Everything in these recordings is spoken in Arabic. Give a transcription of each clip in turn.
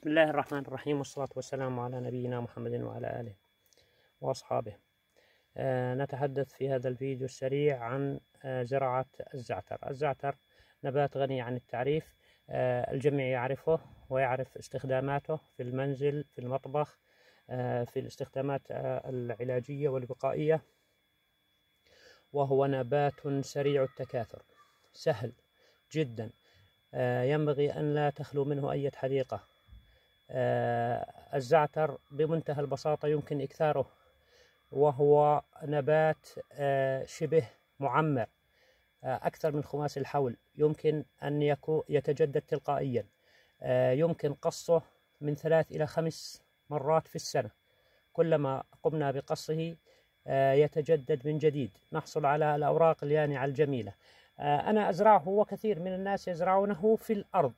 بسم الله الرحمن الرحيم والصلاة والسلام على نبينا محمد وعلى آله وأصحابه آه نتحدث في هذا الفيديو السريع عن آه زراعة الزعتر الزعتر نبات غني عن التعريف آه الجميع يعرفه ويعرف استخداماته في المنزل في المطبخ آه، في الاستخدامات آه، العلاجية والوقائية وهو نبات سريع التكاثر سهل جدا آه، ينبغي أن لا تخلو منه أي حديقة آه، الزعتر بمنتهى البساطة يمكن إكثاره وهو نبات آه، شبه معمر آه، أكثر من خماس الحول يمكن أن يتجدد تلقائيا يمكن قصه من ثلاث إلى خمس مرات في السنة كلما قمنا بقصه يتجدد من جديد نحصل على الأوراق اليانعة الجميلة أنا أزرعه وكثير من الناس يزرعونه في الأرض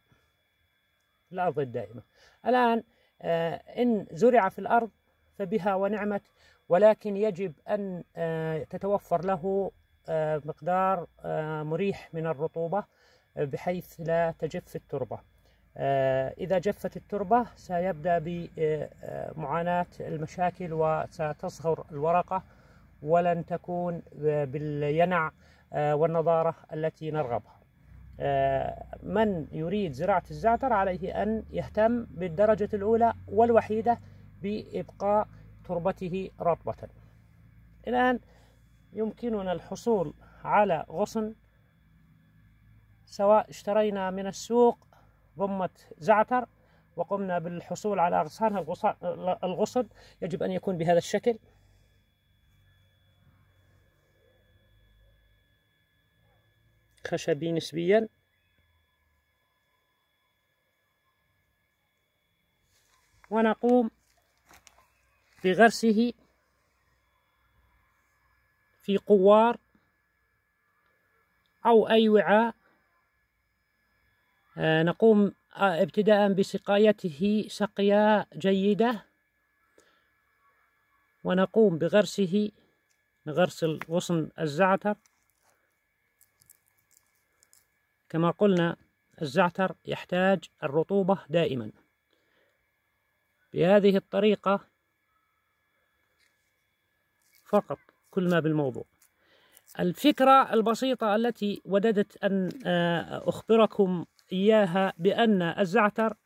الأرض الدائمة الآن آه، إن زرع في الأرض فبها ونعمت ولكن يجب أن آه، تتوفر له آه، مقدار مريح من الرطوبة بحيث لا تجف التربة إذا جفت التربة سيبدأ بمعاناة المشاكل وستصغر الورقة ولن تكون بالينع والنضارة التي نرغبها آه، من يريد زراعة الزعتر عليه أن يهتم بالدرجة الأولى والوحيدة بإبقاء تربته رطبة الآن يمكننا الحصول على غصن سواء اشترينا من السوق ضمة زعتر وقمنا بالحصول على أغصانها الغصن يجب أن يكون بهذا الشكل خشبي نسبيا ونقوم بغرسه في قوار أو أي وعاء آه، نقوم آه، ابتداء بسقايته سقيا جيدة ونقوم بغرسه غرس الغصن الزعتر كما قلنا الزعتر يحتاج الرطوبة دائما بهذه الطريقة فقط كل ما بالموضوع الفكرة البسيطة التي وددت أن آه، أخبركم إياها بأن الزعتر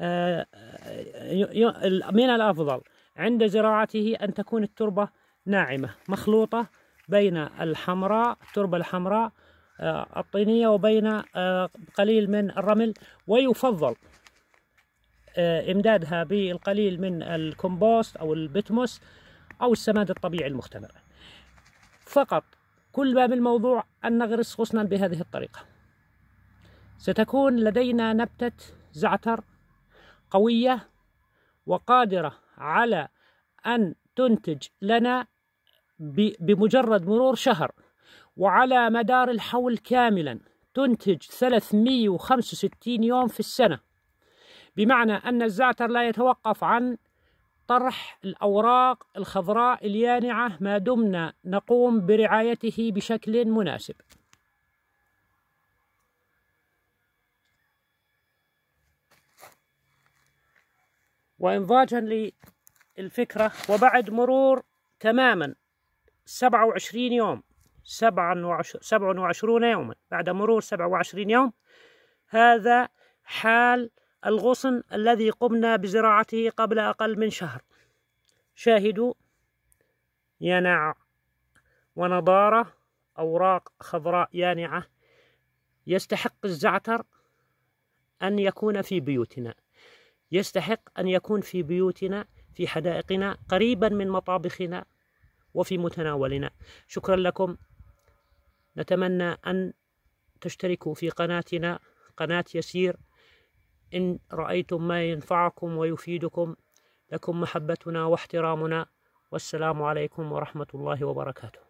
آه، آه، من الأفضل عند زراعته أن تكون التربة ناعمة مخلوطة بين الحمراء التربة الحمراء آه، الطينية وبين آه، قليل من الرمل ويفضل آه، إمدادها بالقليل من الكومبوست أو البتموس أو السماد الطبيعي المختمر فقط كل ما بالموضوع أن نغرس غصنا بهذه الطريقة ستكون لدينا نبتة زعتر قوية وقادرة على أن تنتج لنا بمجرد مرور شهر وعلى مدار الحول كاملا تنتج 365 يوم في السنة بمعنى أن الزعتر لا يتوقف عن طرح الأوراق الخضراء اليانعة ما دمنا نقوم برعايته بشكل مناسب وإنضاجا للفكرة وبعد مرور تماما 27 يوم سبعة وعشرون يوما بعد مرور سبعة وعشرين يوم هذا حال الغصن الذي قمنا بزراعته قبل أقل من شهر شاهدوا ينع ونضارة أوراق خضراء يانعة يستحق الزعتر أن يكون في بيوتنا يستحق أن يكون في بيوتنا في حدائقنا قريبا من مطابخنا وفي متناولنا شكرا لكم نتمنى أن تشتركوا في قناتنا قناة يسير إن رأيتم ما ينفعكم ويفيدكم لكم محبتنا واحترامنا والسلام عليكم ورحمة الله وبركاته